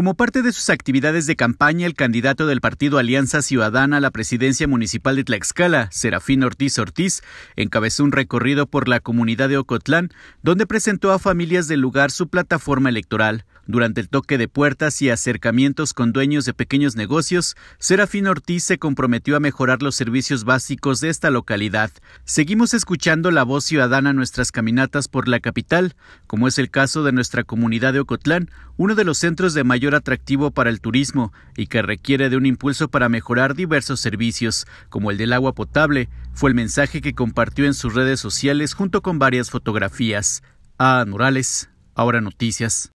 Como parte de sus actividades de campaña, el candidato del partido Alianza Ciudadana a la presidencia municipal de Tlaxcala, Serafín Ortiz Ortiz, encabezó un recorrido por la comunidad de Ocotlán, donde presentó a familias del lugar su plataforma electoral. Durante el toque de puertas y acercamientos con dueños de pequeños negocios, Serafín Ortiz se comprometió a mejorar los servicios básicos de esta localidad. Seguimos escuchando la voz ciudadana en nuestras caminatas por la capital, como es el caso de nuestra comunidad de Ocotlán, uno de los centros de mayor atractivo para el turismo y que requiere de un impulso para mejorar diversos servicios, como el del agua potable, fue el mensaje que compartió en sus redes sociales junto con varias fotografías. A Morales, ahora noticias.